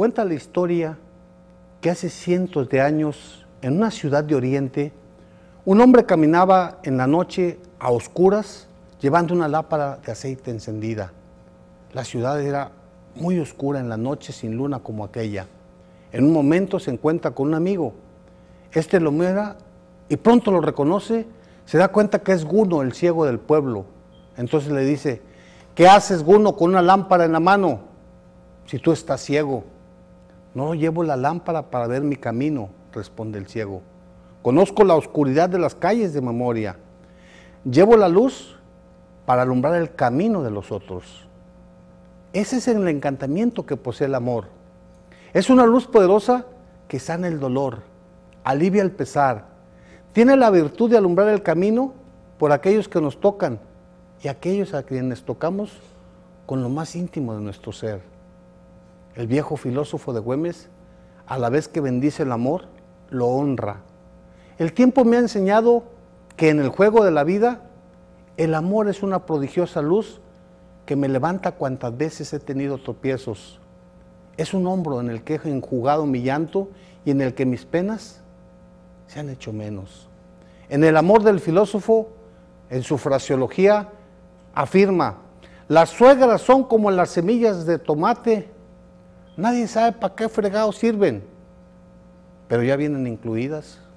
cuenta la historia que hace cientos de años, en una ciudad de Oriente, un hombre caminaba en la noche a oscuras llevando una lámpara de aceite encendida. La ciudad era muy oscura en la noche sin luna como aquella. En un momento se encuentra con un amigo. Este lo mira y pronto lo reconoce. Se da cuenta que es Guno, el ciego del pueblo. Entonces le dice, ¿qué haces Guno con una lámpara en la mano si tú estás ciego? No llevo la lámpara para ver mi camino, responde el ciego. Conozco la oscuridad de las calles de memoria. Llevo la luz para alumbrar el camino de los otros. Ese es el encantamiento que posee el amor. Es una luz poderosa que sana el dolor, alivia el pesar, tiene la virtud de alumbrar el camino por aquellos que nos tocan y aquellos a quienes tocamos con lo más íntimo de nuestro ser el viejo filósofo de Güemes, a la vez que bendice el amor, lo honra. El tiempo me ha enseñado que en el juego de la vida, el amor es una prodigiosa luz que me levanta cuantas veces he tenido tropiezos. Es un hombro en el que he enjugado mi llanto y en el que mis penas se han hecho menos. En el amor del filósofo, en su fraseología, afirma, las suegras son como las semillas de tomate Nadie sabe para qué fregados sirven, pero ya vienen incluidas.